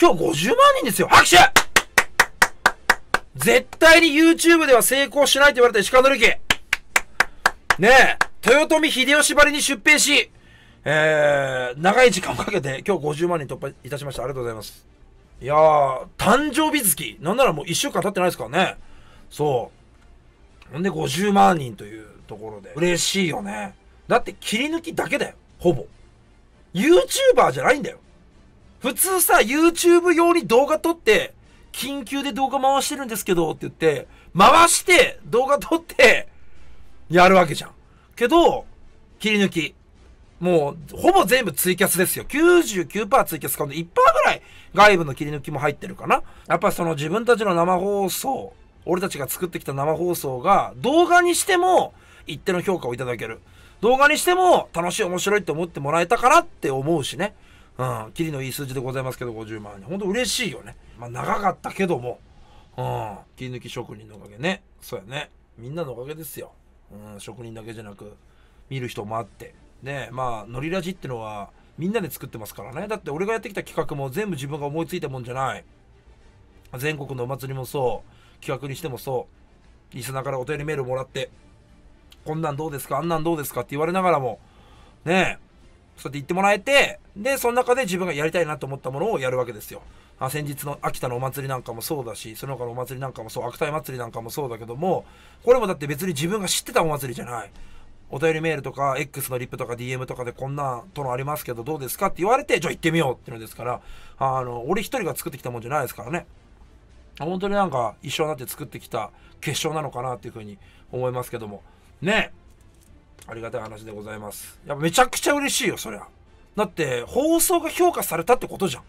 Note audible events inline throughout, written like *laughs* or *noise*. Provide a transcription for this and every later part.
今日50万人ですよ拍手絶対に YouTube では成功しないと言われた石川の之。ねえ、豊臣秀吉ばりに出兵し、えー、長い時間かけて今日50万人突破いたしました。ありがとうございます。いやー、誕生日月。なんならもう1週間経ってないですからね。そう。ほんで50万人というところで。嬉しいよね。だって切り抜きだけだよ。ほぼ。YouTuber じゃないんだよ。普通さ、YouTube 用に動画撮って、緊急で動画回してるんですけどって言って、回して、動画撮って、やるわけじゃん。けど、切り抜き。もう、ほぼ全部ツイキャスですよ。99%ツイキャス買うで、1%ぐらい外部の切り抜きも入ってるかな。やっぱその自分たちの生放送、俺たちが作ってきた生放送が、動画にしても一定の評価をいただける。動画にしても楽しい面白いって思ってもらえたからって思うしね。うん、きりのいい数字でございますけど、50万人。ほんと嬉しいよね。まあ、長かったけども、うん、切り抜き職人のおかげね。そうやね。みんなのおかげですよ。うん、職人だけじゃなく、見る人もあって。ね、まあ、ノリラジってのは、みんなで作ってますからね。だって俺がやってきた企画も全部自分が思いついたもんじゃない。全国のお祭りもそう、企画にしてもそう、リスナーからお便りメールもらって、こんなんどうですか、あんなんどうですかって言われながらも、ねえ、そうやって言ってもらえて、で、その中で自分がやりたいなと思ったものをやるわけですよ。あ先日の秋田のお祭りなんかもそうだし、その他のお祭りなんかもそう、悪態祭りなんかもそうだけども、これもだって別に自分が知ってたお祭りじゃない。お便りメールとか、X のリップとか DM とかでこんなとのありますけどどうですかって言われて、じゃあ行ってみようっていうのですから、あの、俺一人が作ってきたもんじゃないですからね。本当になんか一緒になって作ってきた結晶なのかなっていうふうに思いますけども。ねえ。ありがたい話でございますやっぱめちゃくちゃ嬉しいよそりゃだって放送が評価されたってことじゃん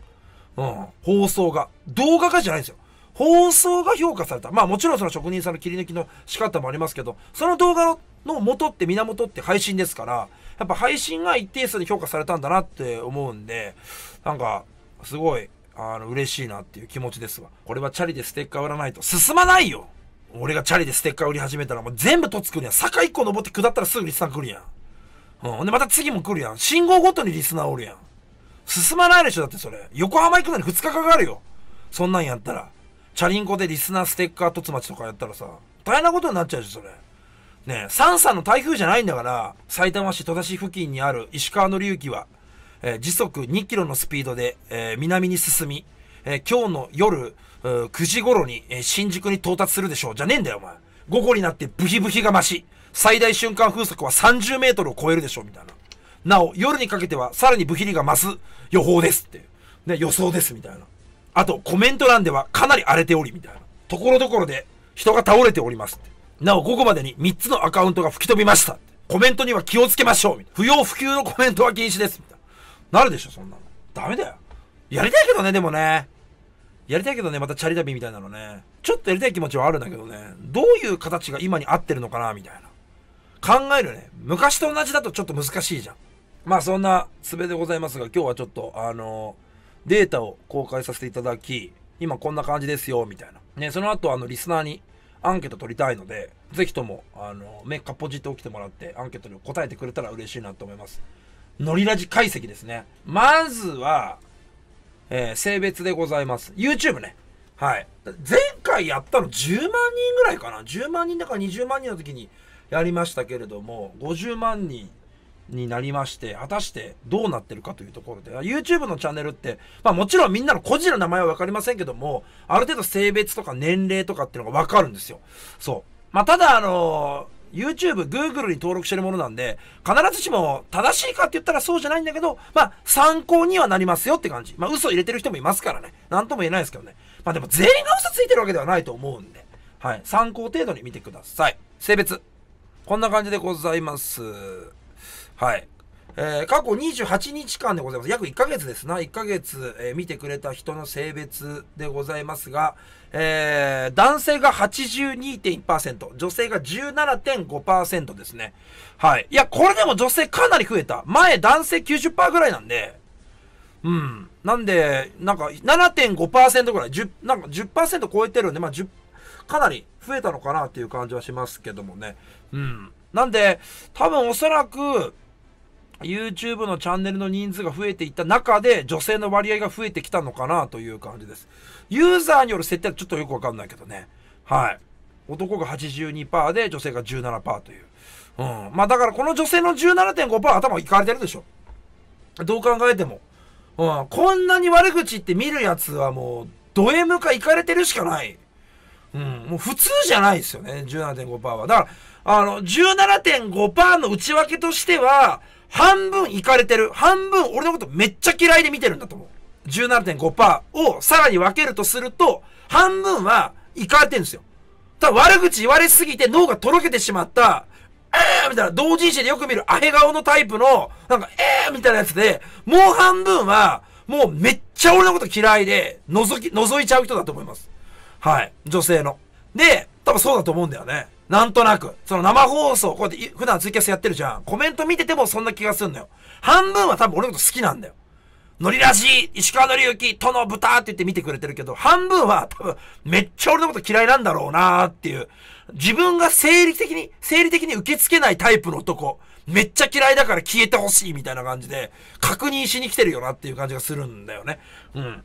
うん放送が動画がじゃないんですよ放送が評価されたまあもちろんその職人さんの切り抜きの仕方もありますけどその動画の元って源って配信ですからやっぱ配信が一定数で評価されたんだなって思うんでなんかすごいあの嬉しいなっていう気持ちですわこれはチャリでステッカー売らないと進まないよ俺がチャリでステッカー売り始めたら、もう全部とつくんやん。坂一個登って下ったらすぐリスナー来るやん。うん。で、また次も来るやん。信号ごとにリスナーおるやん。進まないでしょ、だってそれ。横浜行くのに2日かかるよ。そんなんやったら。チャリンコでリスナーステッカー凸ちとかやったらさ、大変なことになっちゃうでしょ、それ。ねえ、サンサンの台風じゃないんだから、埼玉市戸田市付近にある石川の隆起は、えー、時速2キロのスピードで、えー、南に進み、えー、今日の夜、9時頃に、えー、新宿に到達するでしょう。じゃねえんだよ、お前。午後になってブヒブヒが増し。最大瞬間風速は30メートルを超えるでしょう、みたいな。なお、夜にかけてはさらにブヒリが増す予報ですってね、予想ですみたいな。あと、コメント欄ではかなり荒れており、みたいな。ところどころで人が倒れておりますって。なお、午後までに3つのアカウントが吹き飛びましたって。コメントには気をつけましょう、みたいな。不要不急のコメントは禁止です、みたいな。なるでしょ、そんなの。ダメだよ。やりたいけどね、でもね。やりたいけどね、またチャリ旅みたいなのね。ちょっとやりたい気持ちはあるんだけどね。どういう形が今に合ってるのかな、みたいな。考えるね。昔と同じだとちょっと難しいじゃん。まあそんなすべでございますが、今日はちょっと、あのデータを公開させていただき、今こんな感じですよ、みたいな。ね、その後、あの、リスナーにアンケート取りたいので、ぜひとも、あの、目かっぽじって起きてもらって、アンケートに答えてくれたら嬉しいなと思います。ノリラジ解析ですね。まずは、えー、性別でございます。YouTube ね。はい。前回やったの10万人ぐらいかな。10万人だから20万人の時にやりましたけれども、50万人になりまして、果たしてどうなってるかというところで、YouTube のチャンネルって、まあもちろんみんなの個人の名前はわかりませんけども、ある程度性別とか年齢とかっていうのがわかるんですよ。そう。まあただあのー YouTube、Google に登録してるものなんで、必ずしも正しいかって言ったらそうじゃないんだけど、まあ、参考にはなりますよって感じ。まあ、嘘入れてる人もいますからね。なんとも言えないですけどね。まあ、でも全員が嘘ついてるわけではないと思うんで、はい。参考程度に見てください。性別。こんな感じでございます。はい。えー、過去28日間でございます。約1ヶ月ですな。1ヶ月、えー、見てくれた人の性別でございますが、えー、男性が82.1%、女性が17.5%ですね。はい。いや、これでも女性かなり増えた。前男性90%ぐらいなんで、うん。なんで、なんか7.5%ぐらい、10、なんか10%超えてるんで、まあ10、かなり増えたのかなっていう感じはしますけどもね。うん。なんで、多分おそらく、YouTube のチャンネルの人数が増えていった中で、女性の割合が増えてきたのかなという感じです。ユーザーによる設定はちょっとよくわかんないけどね。はい。男が82%で、女性が17%という。うん。まあだからこの女性の17.5%頭いかれてるでしょ。どう考えても。うん。こんなに悪口って見るやつはもう、ド M かいかれてるしかない。うん。もう普通じゃないですよね。17.5%は。だから、あの、17.5%の内訳としては、半分行かれてる。半分俺のことめっちゃ嫌いで見てるんだと思う。17.5%をさらに分けるとすると、半分は怒かれてるんですよ。ただ悪口言われすぎて脳がとろけてしまった、えーみたいな、同人誌でよく見るアヘ顔のタイプの、なんか、えーみたいなやつで、もう半分は、もうめっちゃ俺のこと嫌いで、覗き、覗いちゃう人だと思います。はい。女性の。で、多分そうだと思うんだよね。なんとなく。その生放送、こうやって普段ツイキャスやってるじゃん。コメント見ててもそんな気がするんだよ。半分は多分俺のこと好きなんだよ。ノリらしい、石川のりゆき、との豚って言って見てくれてるけど、半分は多分めっちゃ俺のこと嫌いなんだろうなーっていう。自分が生理的に、生理的に受け付けないタイプの男。めっちゃ嫌いだから消えてほしいみたいな感じで、確認しに来てるよなっていう感じがするんだよね。うん。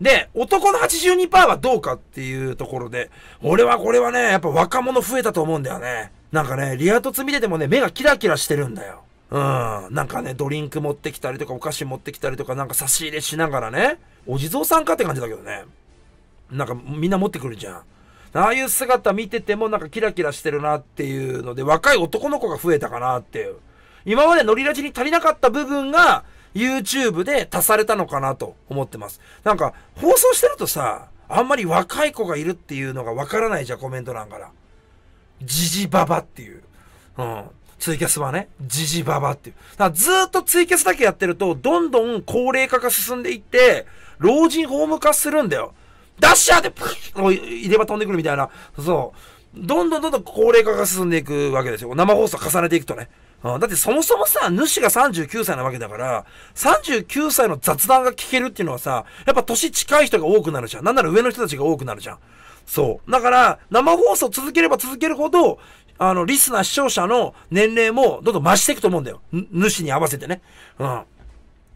で、男の82%はどうかっていうところで、俺はこれはね、やっぱ若者増えたと思うんだよね。なんかね、リア凸見ててもね、目がキラキラしてるんだよ。うん。なんかね、ドリンク持ってきたりとか、お菓子持ってきたりとか、なんか差し入れしながらね、お地蔵さんかって感じだけどね。なんかみんな持ってくるじゃん。ああいう姿見ててもなんかキラキラしてるなっていうので、若い男の子が増えたかなっていう。今までノリラジに足りなかった部分が、YouTube で足されたのかなと思ってます。なんか、放送してるとさ、あんまり若い子がいるっていうのがわからないじゃん、コメント欄から。ジジババっていう。うん。ツイキャスはね、ジジババっていう。だからずっとツイキャスだけやってると、どんどん高齢化が進んでいって、老人ホーム化するんだよ。ダッシャーでプッ入れ歯飛んでくるみたいな。そう。どんどんどんどん高齢化が進んでいくわけですよ。生放送重ねていくとね。だってそもそもさ、主が39歳なわけだから、39歳の雑談が聞けるっていうのはさ、やっぱ年近い人が多くなるじゃん。なんなら上の人たちが多くなるじゃん。そう。だから、生放送続ければ続けるほど、あの、リスナー視聴者の年齢もどんどん増していくと思うんだよ。主に合わせてね。うん。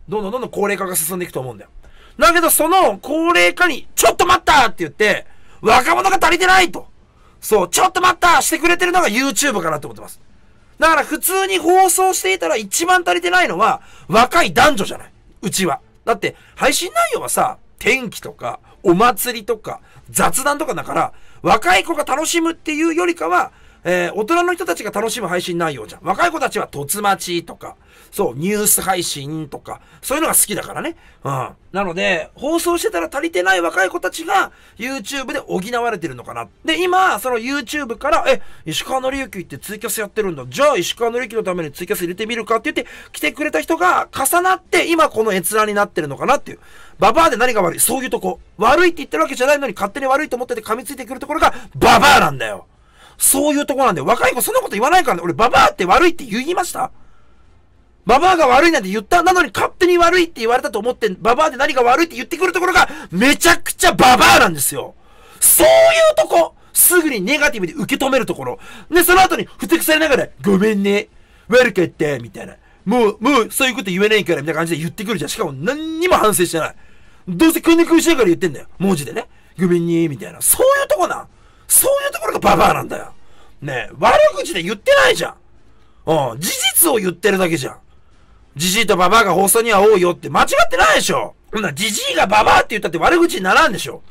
どんどんどんどん高齢化が進んでいくと思うんだよ。だけど、その高齢化に、ちょっと待ったって言って、若者が足りてないと。そう、ちょっと待ったしてくれてるのが YouTube かなと思ってます。だから普通に放送していたら一番足りてないのは若い男女じゃない。うちは。だって配信内容はさ、天気とかお祭りとか雑談とかだから若い子が楽しむっていうよりかはえー、大人の人たちが楽しむ配信内容じゃん。若い子たちは突待ちとか、そう、ニュース配信とか、そういうのが好きだからね。うん。なので、放送してたら足りてない若い子たちが YouTube で補われてるのかな。で、今、その YouTube から、え、石川紀之ってツイキャスやってるんだ。じゃあ石川紀之のためにツイキャス入れてみるかって言って、来てくれた人が重なって、今この閲覧になってるのかなっていう。ババアで何が悪いそういうとこ。悪いって言ってるわけじゃないのに勝手に悪いと思ってて噛みついてくるところがババアなんだよ。そういうとこなんで、若い子そんなこと言わないからね。俺、ババアって悪いって言いましたババアが悪いなんて言った。なのに勝手に悪いって言われたと思って、ババアで何が悪いって言ってくるところが、めちゃくちゃババアなんですよ。そういうとこすぐにネガティブで受け止めるところ。で、その後に、ふてくされながら、ごめんね。悪かった、みたいな。もう、もう、そういうこと言えないから、みたいな感じで言ってくるじゃん。しかも、何にも反省してない。どうせねく苦しるから言ってんだよ。文字でね。ごめんね、みたいな。そういうとこなん。そういうところがババアなんだよ。ねえ、悪口で言ってないじゃん。うん、事実を言ってるだけじゃん。じじいとババアが放送には多いよって間違ってないでしょ。ほんなじじいがババアって言ったって悪口にならんでしょ。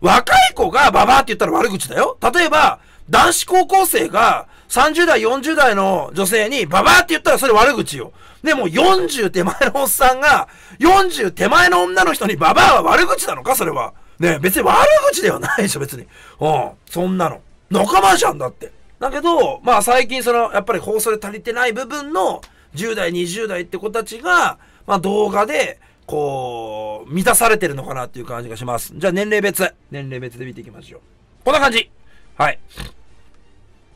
若い子がババアって言ったら悪口だよ。例えば、男子高校生が30代、40代の女性にババアって言ったらそれ悪口よ。でも40手前のおっさんが40手前の女の人にババアは悪口なのかそれは。ね別に悪口ではないでしょ、別に。うん、そんなの。仲間じゃんだって。だけど、まあ最近その、やっぱり放送で足りてない部分の10代、20代って子たちが、まあ動画で、こう、満たされてるのかなっていう感じがします。じゃあ年齢別。年齢別で見ていきましょう。こんな感じ。はい。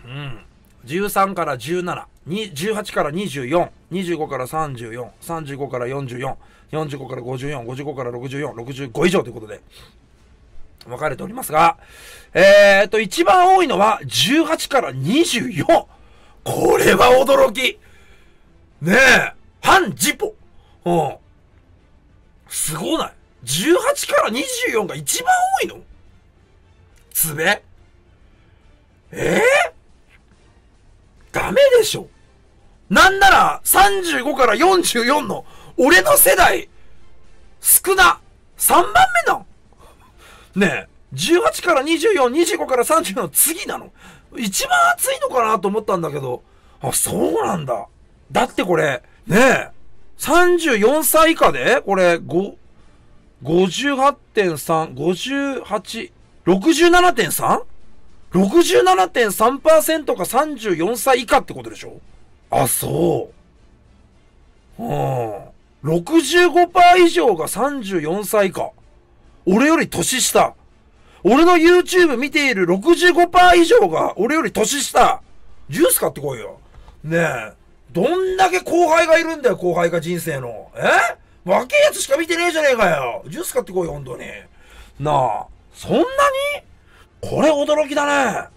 うん。13から17。18から24、25から34、35から44、45から54、55から64、65以上ということで、分かれておりますが、えー、っと、一番多いのは18から24。これは驚き。ねえ、半ジポ。うん。すごない ?18 から24が一番多いのつべええー、ダメでしょ。なんなら35から44の俺の世代、少な !3 番目なのねえ、18から24、25から30の次なの一番暑いのかなと思ったんだけど、あ、そうなんだ。だってこれ、ねえ、34歳以下で、これ、5、58.3、58、67.3? 67.3%が34歳以下ってことでしょあ、そう。うん。65%以上が34歳以下。俺より年下。俺の YouTube 見ている65%以上が俺より年下。ジュース買ってこいよ。ねえ。どんだけ後輩がいるんだよ、後輩が人生の。え若いやつしか見てねえじゃねえかよ。ジュース買ってこいよ、本当に。なあ、そんなにこれ驚きだね。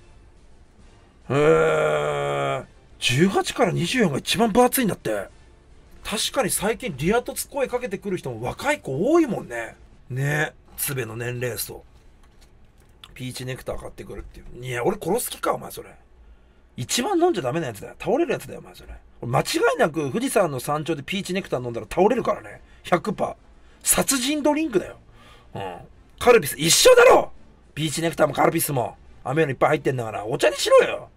へえ。18から24が一番分厚いんだって。確かに最近リア突声かけてくる人も若い子多いもんね。ねえ。つべの年齢層ピーチネクター買ってくるっていういや俺殺す気かお前それ一番飲んじゃダメなやつだよ倒れるやつだよお前それ間違いなく富士山の山頂でピーチネクター飲んだら倒れるからね100%殺人ドリンクだようんカルピス一緒だろピーチネクターもカルピスも雨のいっぱい入ってんだからお茶にしろよ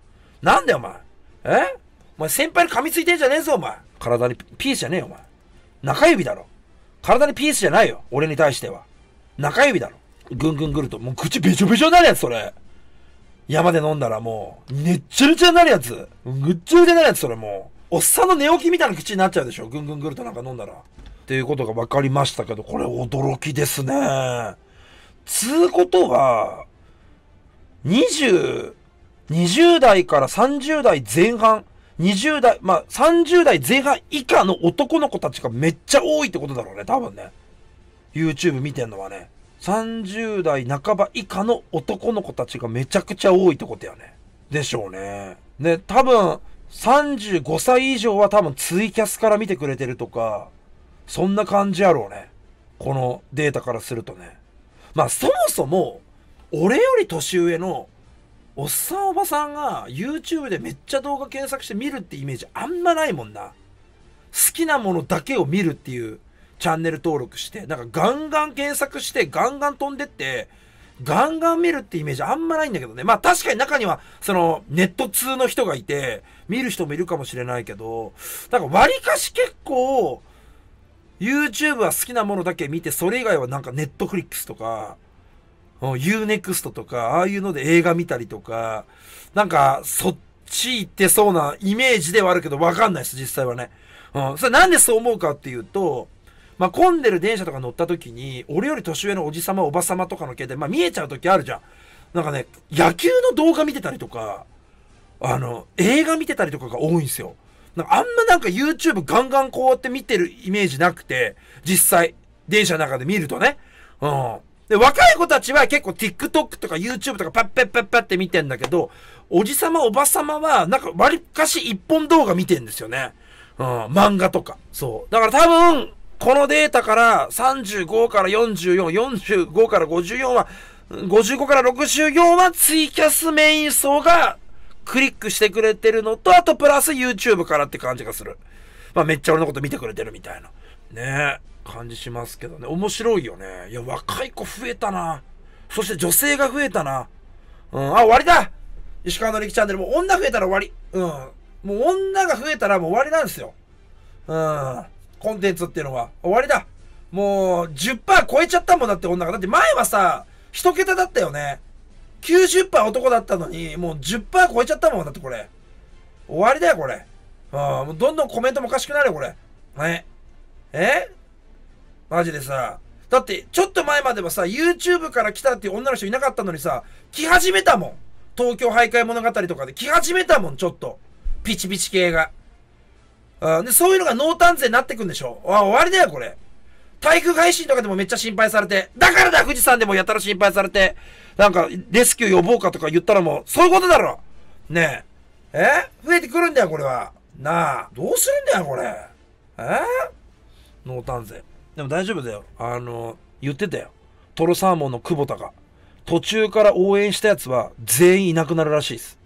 なんだよお前えお前先輩に噛みついてんじゃねえぞお前体にピースじゃねえよお前中指だろ体にピースじゃないよ俺に対しては中指だろ。ぐんぐんぐると、もう口べちょべちょになるやつ、それ。山で飲んだらもう、ねっちゃるちゃになるやつ。ぐっちゃぐちゃになるやつ、それもう。おっさんの寝起きみたいな口になっちゃうでしょ。ぐんぐんぐるとなんか飲んだら。っていうことが分かりましたけど、これ驚きですね。つうことは、20、20代から30代前半、20代、まあ30代前半以下の男の子たちがめっちゃ多いってことだろうね、多分ね。YouTube 見てんのはね、30代半ば以下の男の子たちがめちゃくちゃ多いってことやね。でしょうね。ね、多分、35歳以上は多分ツイキャスから見てくれてるとか、そんな感じやろうね。このデータからするとね。まあそもそも、俺より年上のおっさんおばさんが YouTube でめっちゃ動画検索して見るってイメージあんまないもんな。好きなものだけを見るっていうチャンネル登録して、なんかガンガン検索して、ガンガン飛んでって、ガンガン見るってイメージあんまないんだけどね。まあ確かに中には、その、ネット通の人がいて、見る人もいるかもしれないけど、なんか割かし結構、YouTube は好きなものだけ見て、それ以外はなんか Netflix とか、Unext とか、ああいうので映画見たりとか、なんか、そっち行ってそうなイメージではあるけど、わかんないです、実際はね。うん。それなんでそう思うかっていうと、まあ、混んでる電車とか乗った時に、俺より年上のおじさま、おばさまとかの携帯、まあ、見えちゃう時あるじゃん。なんかね、野球の動画見てたりとか、あの、映画見てたりとかが多いんですよ。なんかあんまなんか YouTube ガンガンこうやって見てるイメージなくて、実際、電車の中で見るとね。うん。で、若い子たちは結構 TikTok とか YouTube とかパッパッパッパって見てんだけど、おじさまおばさまはなんか割かし一本動画見てんですよね。うん、漫画とか。そう。だから多分、このデータから35から44、45から54は、55から64はツイキャスメイン層がクリックしてくれてるのと、あとプラス YouTube からって感じがする。まあめっちゃ俺のこと見てくれてるみたいな。ねえ、感じしますけどね。面白いよね。いや、若い子増えたな。そして女性が増えたな。うん、あ、終わりだ石川のりきチャンネル、もう女増えたら終わり。うん。もう女が増えたらもう終わりなんですよ。うん。コンテンツっていうのは。終わりだ。もう、10%超えちゃったもんだって女が。だって前はさ、一桁だったよね。90%男だったのに、もう10%超えちゃったもんだってこれ。終わりだよ、これ。ああ、もうどんどんコメントもおかしくなるよ、これ。ね。えマジでさ。だって、ちょっと前まではさ、YouTube から来たっていう女の人いなかったのにさ、来始めたもん。東京徘徊物語とかで来始めたもん、ちょっと。ピチピチ系が。ん、で、そういうのが濃淡税になってくんでしょ。あ、終わりだよ、これ。台風配信とかでもめっちゃ心配されて。だからだ、富士山でもやたら心配されて。なんか、レスキュー呼ぼうかとか言ったらもう、そういうことだろ。ねえ。え増えてくるんだよ、これは。なあ。どうするんだよ、これ。え濃淡税。でも大丈夫だよ。あの、言ってたよ。トロサーモンの久保田が。途中から応援したやつは全員いなくなるらしいです。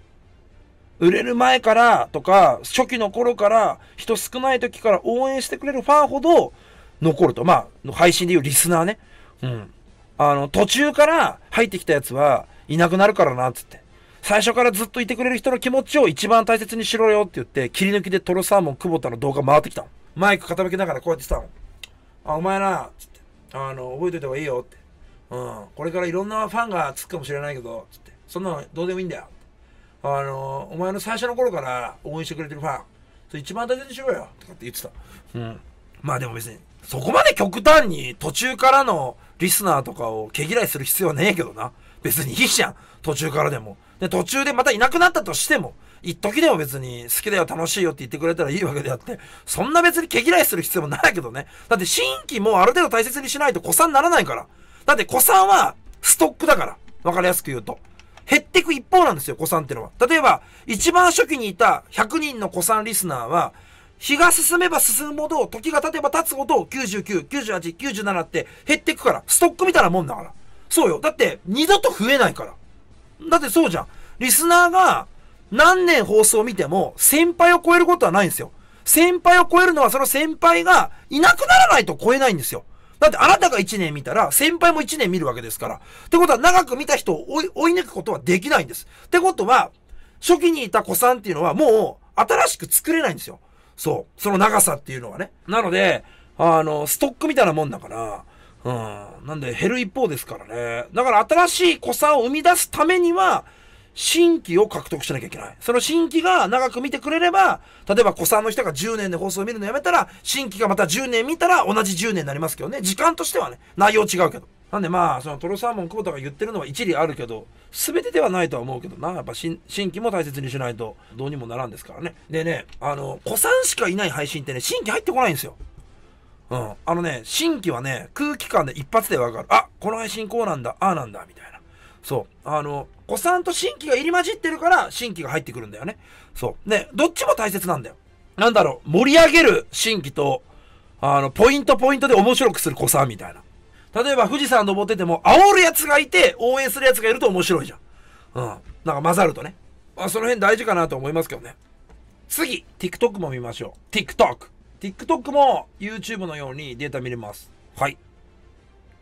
売れる前からとか、初期の頃から、人少ない時から応援してくれるファンほど残ると。まあ、配信でいうリスナーね。うん。あの、途中から入ってきたやつはいなくなるからな、つって。最初からずっといてくれる人の気持ちを一番大切にしろよって言って、切り抜きでトロサーモン久保田の動画回ってきたの。マイク傾けながらこうやってしたの。あ、お前な、つって。あの、覚えといた方がいいよって。うん。これからいろんなファンがつくかもしれないけど、つって。そんなのどうでもいいんだよ。あのお前の最初の頃から応援してくれてるファンそれ一番大事にしろよとかって言ってた、うん、まあでも別にそこまで極端に途中からのリスナーとかを毛嫌いする必要はねえけどな別にいいじゃん途中からでもで途中でまたいなくなったとしても一時でも別に好きだよ楽しいよって言ってくれたらいいわけであってそんな別に毛嫌いする必要もないけどねだって新規もある程度大切にしないと子さんならないからだって子さんはストックだからわかりやすく言うと減っていく一方なんですよ、子さんってのは。例えば、一番初期にいた100人の子さんリスナーは、日が進めば進むほど、時が経てば経つほど、99、98、97って減ってくから、ストックみたいなもんだから。そうよ。だって、二度と増えないから。だってそうじゃん。リスナーが、何年放送を見ても、先輩を超えることはないんですよ。先輩を超えるのは、その先輩がいなくならないと超えないんですよ。だってあなたが1年見たら、先輩も1年見るわけですから。ってことは、長く見た人を追い抜くことはできないんです。ってことは、初期にいた子さんっていうのは、もう、新しく作れないんですよ。そう。その長さっていうのはね。なので、あの、ストックみたいなもんだから、うん。なんで、減る一方ですからね。だから、新しい子さんを生み出すためには、新規を獲得しなきゃいけない。その新規が長く見てくれれば、例えば子さんの人が10年で放送を見るのやめたら、新規がまた10年見たら同じ10年になりますけどね。時間としてはね、内容違うけど。なんでまあ、そのトロサーモン久保田が言ってるのは一理あるけど、全てではないとは思うけどな。やっぱ新規も大切にしないとどうにもならんですからね。でね、あの、子さんしかいない配信ってね、新規入ってこないんですよ。うん。あのね、新規はね、空気感で一発でわかる。あ、この配信こうなんだ、ああなんだ、みたいな。そう。あの、古参と新規が入り混じってるから、新規が入ってくるんだよね。そう。ね、どっちも大切なんだよ。なんだろう、盛り上げる新規と、あの、ポイントポイントで面白くする古参みたいな。例えば富士山登ってても、煽る奴がいて、応援する奴がいると面白いじゃん。うん。なんか混ざるとね。あ、その辺大事かなと思いますけどね。次、TikTok も見ましょう。TikTok。TikTok も YouTube のようにデータ見れます。はい。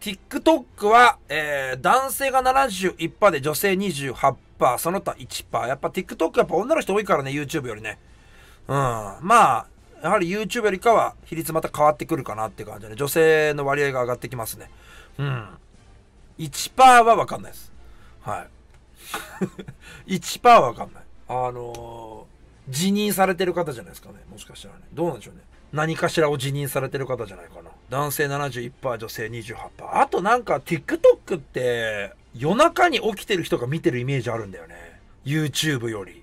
TikTok は、えー、男性が71%で女性28%、その他1%。やっぱ TikTok やっぱ女の人多いからね、YouTube よりね。うん。まあ、やはり YouTube よりかは比率また変わってくるかなって感じで、ね、女性の割合が上がってきますね。うん。1%はわかんないです。はい。1% *laughs* はわかんない。あのー、辞任されてる方じゃないですかね。もしかしたらね。どうなんでしょうね。何かしらを辞任されてる方じゃないかな。男性71%女性28%あとなんか TikTok って夜中に起きてる人が見てるイメージあるんだよね YouTube より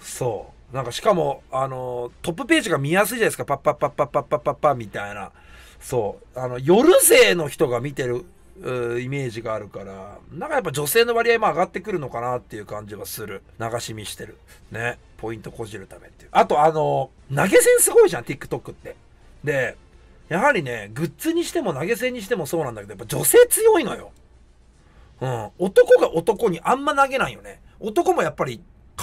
そうなんかしかもあのトップページが見やすいじゃないですかパッパッパッパッパッパッパッパみたいなそうあの夜勢の人が見てるイメージがあるからなんかやっぱ女性の割合も上がってくるのかなっていう感じはする流し見してるねポイントこじるためっていうあとあの投げ銭すごいじゃん TikTok ってでやはりね、グッズにしても投げ銭にしてもそうなんだけど、やっぱ女性強いのよ。うん。男が男にあんま投げないよね。男もやっぱり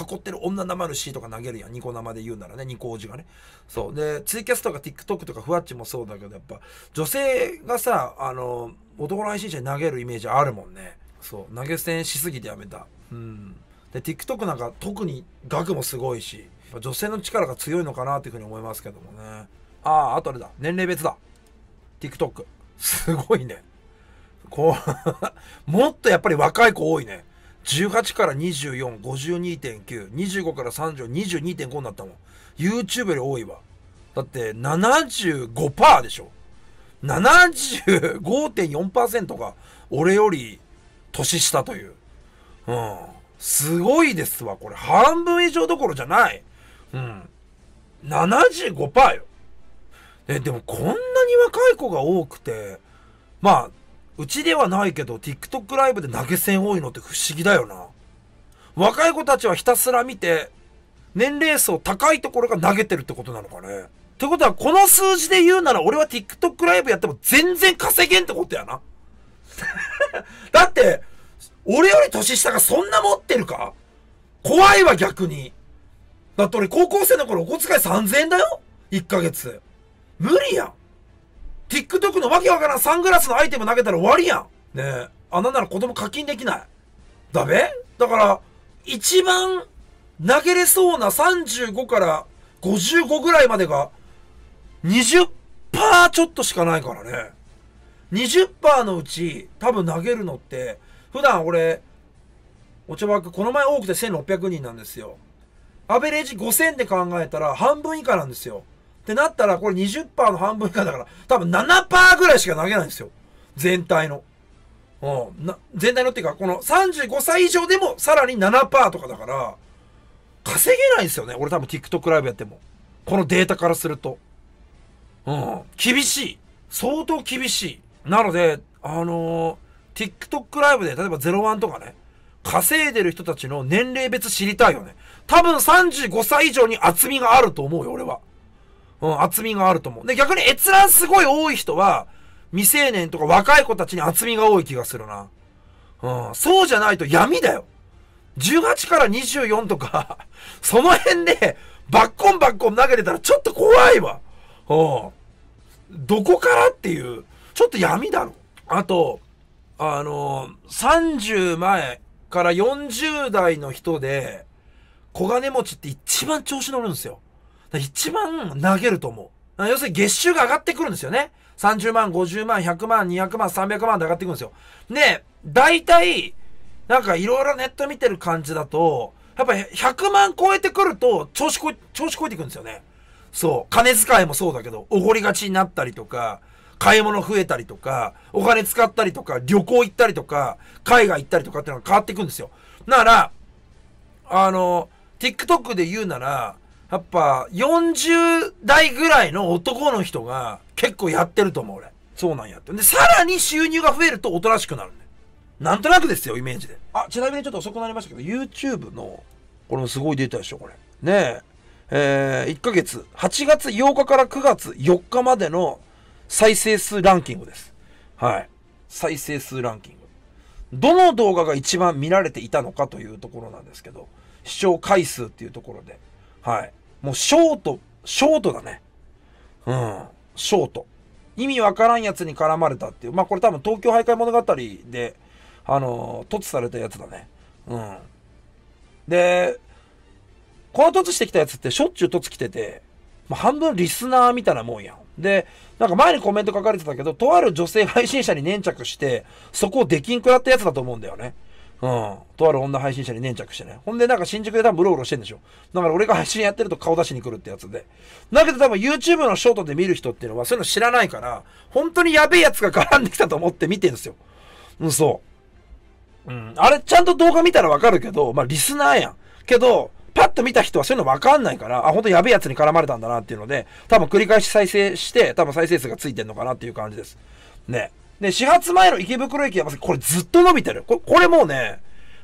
囲ってる女なまるしとか投げるやん。ニコ生で言うならね、ニコおじがね。そう。で、ツイキャスとか TikTok とかふわっちもそうだけど、やっぱ女性がさ、あの、男の配信者に投げるイメージあるもんね。そう。投げ銭しすぎてやめた。うん。で、TikTok なんか特に額もすごいし、女性の力が強いのかなっていうふうに思いますけどもね。ああ、あとあれだ。年齢別だ。TikTok。すごいね。こう *laughs* もっとやっぱり若い子多いね。18から24、52.9、25から30、22.5になったもん。YouTube より多いわ。だって75%でしょ。75.4%が俺より年下という。うん。すごいですわ、これ。半分以上どころじゃない。うん。75%よ。えでもこんなに若い子が多くてまあうちではないけど TikTok ライブで投げ銭多いのって不思議だよな若い子たちはひたすら見て年齢層高いところが投げてるってことなのかねってことはこの数字で言うなら俺は TikTok ライブやっても全然稼げんってことやな *laughs* だって俺より年下がそんな持ってるか怖いわ逆にだって俺高校生の頃お小遣い3000円だよ1ヶ月無理やん !TikTok のわけわからんサングラスのアイテム投げたら終わりやんねえ。あ、なんなら子供課金できない。だべだから、一番投げれそうな35から55ぐらいまでが20%ちょっとしかないからね。20%のうち多分投げるのって、普段俺、お茶枠この前多くて1600人なんですよ。アベレージ5000で考えたら半分以下なんですよ。ってなったら、これ20%の半分以下だから、多分7%ぐらいしか投げないんですよ。全体の。うん。な全体のっていうか、この35歳以上でもさらに7%とかだから、稼げないんですよね。俺多分 TikTok ライブやっても。このデータからすると。うん。厳しい。相当厳しい。なので、あのー、TikTok ライブで、例えば01とかね、稼いでる人たちの年齢別知りたいよね。多分35歳以上に厚みがあると思うよ、俺は。うん、厚みがあると思う。で、逆に閲覧すごい多い人は、未成年とか若い子たちに厚みが多い気がするな。うん、そうじゃないと闇だよ。18から24とか *laughs* その辺で、バッコンバッコン投げてたらちょっと怖いわ。うん。どこからっていう、ちょっと闇だろ。あと、あのー、30前から40代の人で、小金持ちって一番調子乗るんですよ。一番投げると思う。要するに月収が上がってくるんですよね。30万、50万、100万、200万、300万で上がってくるんですよ。で、大体、なんかいろいろネット見てる感じだと、やっぱ100万超えてくると、調子こ、調子こいてくるんですよね。そう。金遣いもそうだけど、おごりがちになったりとか、買い物増えたりとか、お金使ったりとか、旅行行ったりとか、海外行ったりとかっていうのが変わっていくんですよ。なら、あの、TikTok で言うなら、やっぱ40代ぐらいの男の人が結構やってると思う俺。そうなんやって。で、さらに収入が増えるとおとなしくなるなんとなくですよ、イメージで。あ、ちなみにちょっと遅くなりましたけど、YouTube の、これもすごいデータでしょ、これ。ねえ、えー、1ヶ月、8月8日から9月4日までの再生数ランキングです。はい。再生数ランキング。どの動画が一番見られていたのかというところなんですけど、視聴回数っていうところで、はい。もうショート、ショートだね。うん、ショート。意味わからんやつに絡まれたっていう。まあこれ多分東京徘徊物語で、あのー、突されたやつだね。うん。で、この突してきたやつってしょっちゅう突来てて、まあ、半分リスナーみたいなもんやん。で、なんか前にコメント書かれてたけど、とある女性配信者に粘着して、そこをきんくらったやつだと思うんだよね。うん。とある女配信者に粘着してね。ほんでなんか新宿で多分うろうろしてんでしょ。だから俺が配信やってると顔出しに来るってやつで。だけど多分 YouTube のショートで見る人っていうのはそういうの知らないから、本当にやべえやつが絡んできたと思って見てんすよ。うん、そう。うん。あれちゃんと動画見たらわかるけど、まあリスナーやん。けど、パッと見た人はそういうのわかんないから、あ、ほんとやべえやつに絡まれたんだなっていうので、多分繰り返し再生して、多分再生数がついてんのかなっていう感じです。ね。で、始発前の池袋駅はまこれずっと伸びてる。これ、これもうね、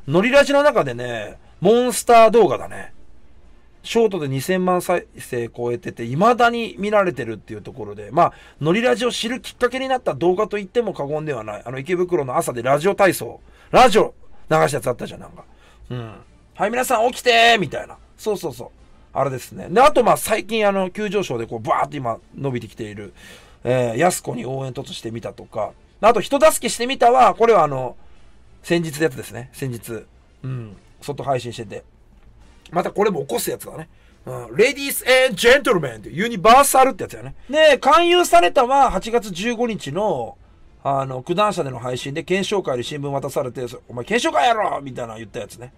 乗りラジの中でね、モンスター動画だね。ショートで2000万再生超えてて、未だに見られてるっていうところで、まあ、ノリラジを知るきっかけになった動画と言っても過言ではない。あの、池袋の朝でラジオ体操、ラジオ流したやつあったじゃん、なんか。うん。はい、皆さん起きてーみたいな。そうそうそう。あれですね。で、あと、まあ、最近、あの、急上昇でこう、バーって今、伸びてきている、えー、安子に応援としてみたとか、あと、人助けしてみたは、これはあの、先日のやつですね。先日。うん。外配信してて。またこれも起こすやつだね。うん、レディースジェントルメンってユニバーサルってやつやね。で、勧誘されたは8月15日の、あの、九段社での配信で検証会で新聞渡されて、お前検証会やろみたいな言ったやつね。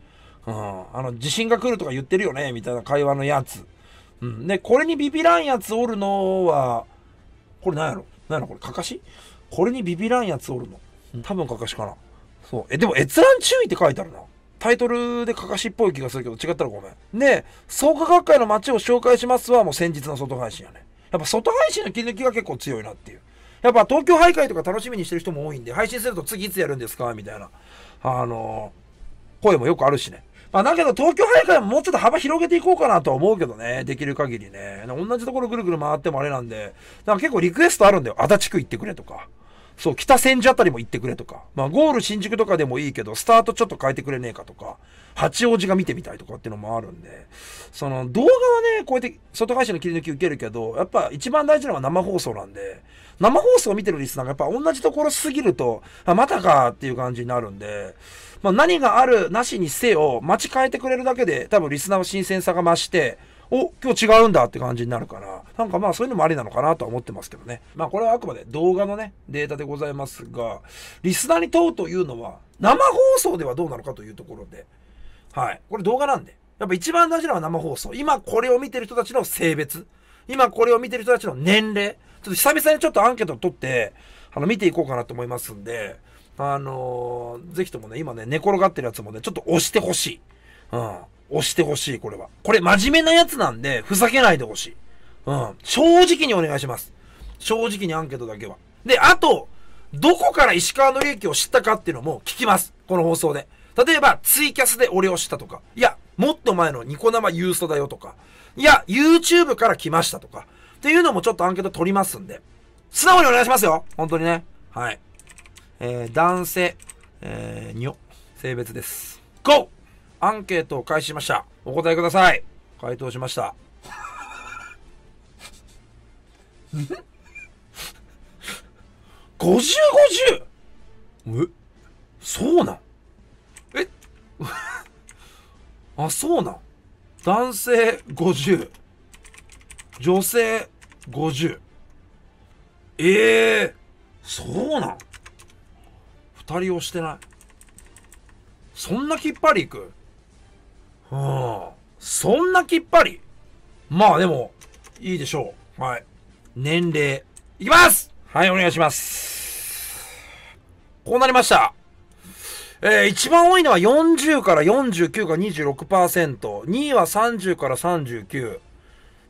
うん、あの、地震が来るとか言ってるよねみたいな会話のやつ。うん。で、これにビビらんやつおるのは、これなんやろ何やろこれ、かかしこれにビビらんやつおるの。多分かかしかな。そう。え、でも閲覧注意って書いてあるな。タイトルでかかしっぽい気がするけど違ったらごめん。で、創価学会の街を紹介しますはもう先日の外配信やね。やっぱ外配信の切り抜きが結構強いなっていう。やっぱ東京徘徊とか楽しみにしてる人も多いんで、配信すると次いつやるんですかみたいな、あのー、声もよくあるしね。まあだけど東京徘徊ももうちょっと幅広げていこうかなとは思うけどね。できる限りね。同じところぐるぐる回ってもあれなんで、なんか結構リクエストあるんだよ。足立区行ってくれとか。そう、北千住あたりも行ってくれとか、まあ、ゴール新宿とかでもいいけど、スタートちょっと変えてくれねえかとか、八王子が見てみたいとかっていうのもあるんで、その、動画はね、こうやって外会社の切り抜き受けるけど、やっぱ一番大事なのは生放送なんで、生放送を見てるリスナーがやっぱ同じところすぎると、あ、またかっていう感じになるんで、まあ、何がある、なしにせよ、待ち変えてくれるだけで、多分リスナーの新鮮さが増して、お今日違うんだって感じになるから、なんかまあそういうのもありなのかなとは思ってますけどね。まあこれはあくまで動画のね、データでございますが、リスナーに問うというのは、生放送ではどうなのかというところで、はい。これ動画なんで。やっぱ一番大事なのは生放送。今これを見てる人たちの性別。今これを見てる人たちの年齢。ちょっと久々にちょっとアンケートを取って、あの、見ていこうかなと思いますんで、あのー、ぜひともね、今ね、寝転がってるやつもね、ちょっと押してほしい。うん。押してほしい、これは。これ真面目なやつなんで、ふざけないでほしい。うん。正直にお願いします。正直にアンケートだけは。で、あと、どこから石川の利益を知ったかっていうのも聞きます。この放送で。例えば、ツイキャスで俺を知ったとか、いや、もっと前のニコ生ユーストだよとか、いや、YouTube から来ましたとか、っていうのもちょっとアンケート取りますんで、素直にお願いしますよ本当にね。はい。えー、男性、えー、にょ、性別です。GO! アンケートを開始しました。お答えください。回答しました。5050! 50? えそうなんえ *laughs* あ、そうなん男性50。女性50。ええー、そうなん二人押してない。そんなきっぱりいくうん。そんなきっぱりまあでも、いいでしょう。はい。年齢。いきますはい、お願いします。こうなりました。えー、一番多いのは40から49が26%、2位は30から39、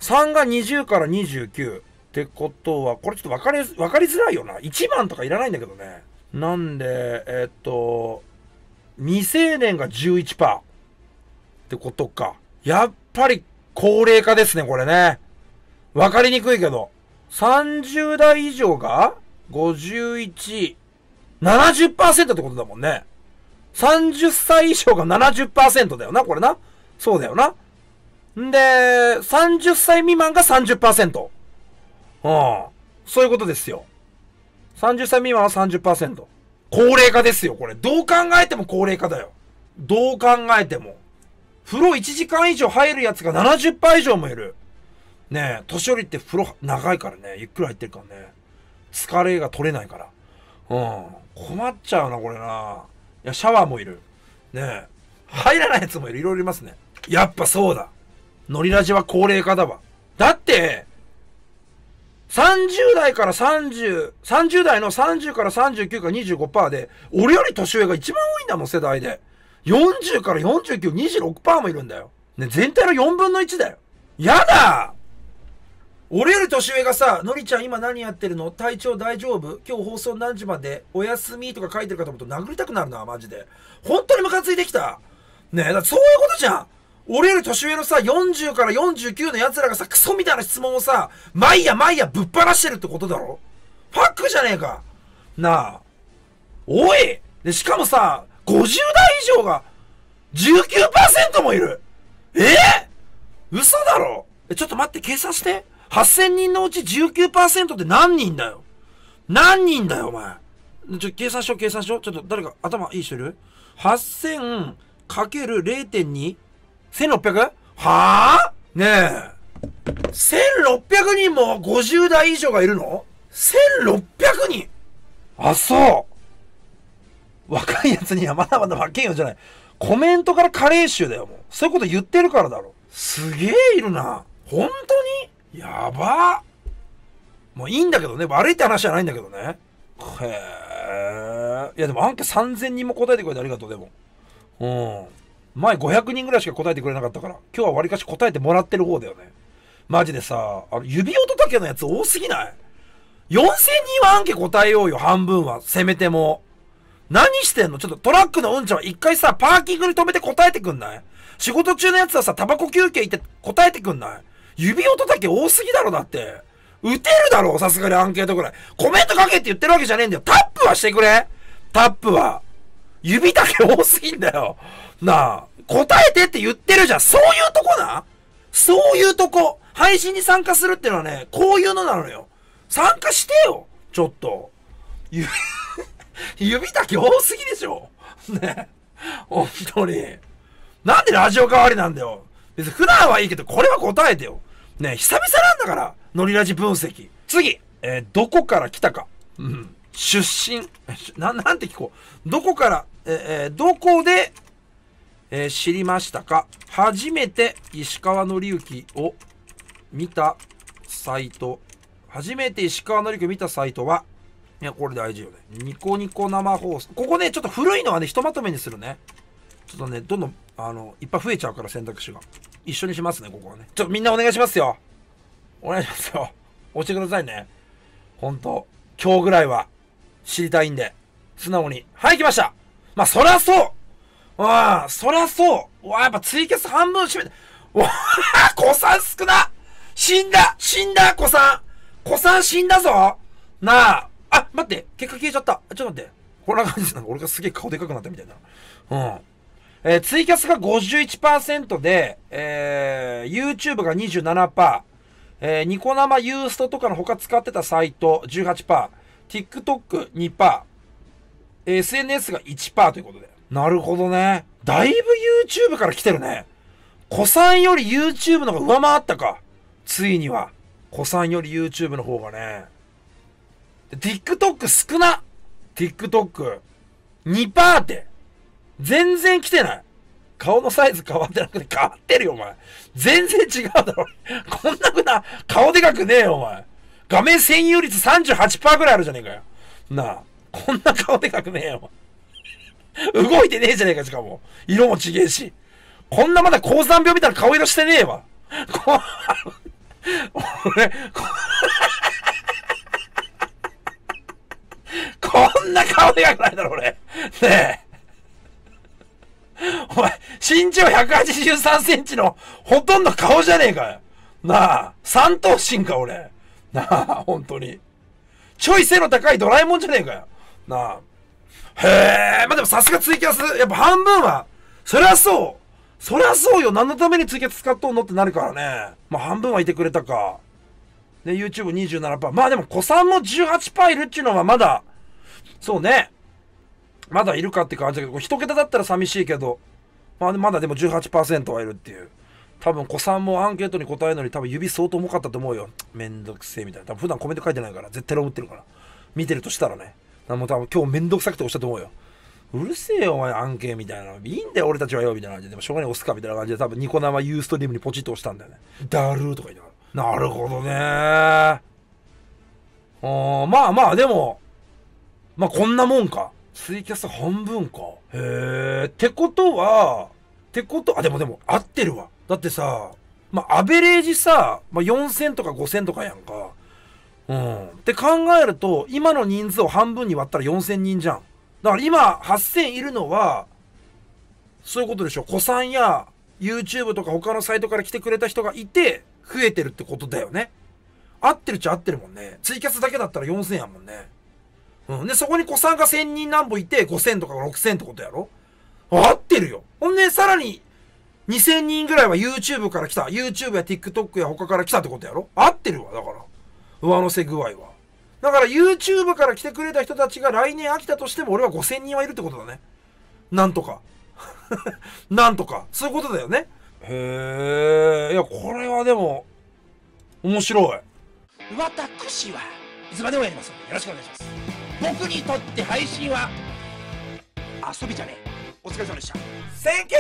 3が20から29。ってことは、これちょっと分かり、分かりづらいよな。1番とかいらないんだけどね。なんで、えー、っと、未成年が11%。ってことか。やっぱり高齢化ですね、これね。わかりにくいけど。30代以上が51、70%ってことだもんね。30歳以上が70%だよな、これな。そうだよな。んで、30歳未満が30%。うん。そういうことですよ。30歳未満は30%。高齢化ですよ、これ。どう考えても高齢化だよ。どう考えても。風呂1時間以上入るやつが70%以上もいる。ねえ、年寄りって風呂長いからね、ゆっくり入ってるからね。疲れが取れないから。うん。困っちゃうな、これな。いや、シャワーもいる。ねえ。入らないやつもいる。いろいろいますね。やっぱそうだ。ノリラジは高齢化だわ。だって、30代から30、30代の30から39か25%で、俺より年上が一番多いんだもん、世代で。40から49、26%もいるんだよ。ね、全体の4分の1だよ。やだ俺より年上がさ、のりちゃん今何やってるの体調大丈夫今日放送何時までお休みとか書いてるかと思うと殴りたくなるな、マジで。本当にムカついてきた。ねえ、だそういうことじゃん俺より年上のさ、40から49の奴らがさ、クソみたいな質問をさ、毎夜毎夜ぶっ放してるってことだろファックじゃねえかなあ。おいで、しかもさ、50代以上が19%もいるえー、嘘だろえ、ちょっと待って、計算して。8000人のうち19%って何人だよ何人だよ、お前。ちょ、計算しよう、計算しよう。ちょっと誰か頭いい人いる ?8000 かける 0.2?1600? はあねえ。1600人も50代以上がいるの ?1600 人あ、そう若いやつにはまだまだ若いよじゃない。コメントから加齢臭だよ、もう。そういうこと言ってるからだろ。すげえいるな。本当にやばもういいんだけどね。悪いって話じゃないんだけどね。へえ。いや、でもアンケ3000人も答えてくれてありがとう、でも。うん。前500人ぐらいしか答えてくれなかったから、今日はわりかし答えてもらってる方だよね。マジでさ、あの、指音だけのやつ多すぎない ?4000 人はアンケ答えようよ、半分は。せめても。何してんのちょっとトラックのうんちゃんは一回さ、パーキングに止めて答えてくんない仕事中のやつはさ、タバコ休憩行って答えてくんない指音だけ多すぎだろ、だって。打てるだろ、さすがにアンケートくらい。コメント書けって言ってるわけじゃねえんだよ。タップはしてくれタップは。指だけ多すぎんだよ。なあ、答えてって言ってるじゃん。そういうとこなそういうとこ。配信に参加するってのはね、こういうのなのよ。参加してよ。ちょっと。指だけ多すぎでしょ。ね。本当に。なんでラジオ代わりなんだよ。別に普段はいいけど、これは答えてよ。ね、久々なんだから、ノリラジ分析。次、えー、どこから来たか。うん。出身。な、なんて聞こう。どこから、えー、どこで、えー、知りましたか初めて石川紀之を見たサイト。初めて石川紀之を見たサイトは、いや、これ大事よね。ニコニコ生放送。ここね、ちょっと古いのはね、ひとまとめにするね。ちょっとね、どんどん、あの、いっぱい増えちゃうから選択肢が。一緒にしますね、ここはね。ちょっとみんなお願いしますよ。お願いしますよ。押してくださいね。ほんと。今日ぐらいは知りたいんで。素直に。はい、来ましたまあ、そらそううん、そらそううわ、やっぱツイキャス半分閉めて。うわあ、子さん少な死んだ死んだ子さん子さん死んだぞなああ、待って、結果消えちゃった。ちょっと待って。こんな感じなんか *laughs* 俺がすげえ顔でかくなったみたいな。うん。えー、ツイキャスが51%で、えー、YouTube が27%、えー、ニコ生、ユーストとかの他使ってたサイト18%、TikTok2%、SNS が1%ということで。なるほどね。だいぶ YouTube から来てるね。子さんより YouTube の方が上回ったか。ついには。子さんより YouTube の方がね。TikTok 少な !TikTok。2%って。全然来てない。顔のサイズ変わってなくて変わってるよ、お前。全然違うだろ。こんなくな顔でかくねえよ、お前。画面占有率38%ぐらいあるじゃねえかよ。なあ。こんな顔でかくねえよ、お前。動いてねえじゃねえか、しかも。色もちげえし。こんなまだ高山病みたいな顔色してねえわ。こ、俺、ここんな顔でかくないだろ、俺。ねえ。お前、身長183センチのほとんど顔じゃねえかよ。なあ、三頭身か、俺。なあ、本当に。ちょい背の高いドラえもんじゃねえかよ。なあ。へえ、まあ、でもさすがツイキャス、やっぱ半分は、そりゃそう。そりゃそうよ。何のためにツイキャス使っとんのってなるからね。まあ、半分はいてくれたか。で、YouTube27%。まあでも、子さんも18%いるっていうのはまだ、そうね。まだいるかって感じだけど、1桁だったら寂しいけど、まあ、まだでも18%はいるっていう。多分、子さんもアンケートに答えるのに、多分指相当重かったと思うよ。めんどくせえみたいな。多分普段コメント書いてないから、絶対思ってるから。見てるとしたらね。もう多分今日めんどくさくて押したと思うよ。うるせえよ、お前、アンケーみたいな。いいんだよ、俺たちはよ、みたいな感じで。でも、しょうがない押すか、みたいな感じで、多分ニコ生ユーストリームにポチッと押したんだよね。だるーとか言いながら。なるほどねー。あーまあまあ、でも、まあ、こんなもんか。ツイキャス半分か。へえ。ってことは、ってこと、あ、でもでも、合ってるわ。だってさ、まあ、アベレージさ、まあ、4000とか5000とかやんか。うん。って考えると、今の人数を半分に割ったら4000人じゃん。だから今、8000いるのは、そういうことでしょ。古参や、YouTube とか他のサイトから来てくれた人がいて、増えてるってことだよね。合ってるっちゃ合ってるもんね。ツイキャスだけだったら4000やもんね。うん。で、そこに子さんが1000人何歩いて、5000とか6000ってことやろ合ってるよ。ほんで、さらに、2000人ぐらいは YouTube から来た。YouTube や TikTok や他から来たってことやろ合ってるわ、だから。上乗せ具合は。だから YouTube から来てくれた人たちが来年飽きたとしても俺は5000人はいるってことだね。なんとか。*laughs* なんとか。そういうことだよね。へえ。いや、これはでも、面白い。私はいつまでもやりますので、よろしくお願いします。僕にとって配信は遊びじゃねえお疲れ様でした Thank you!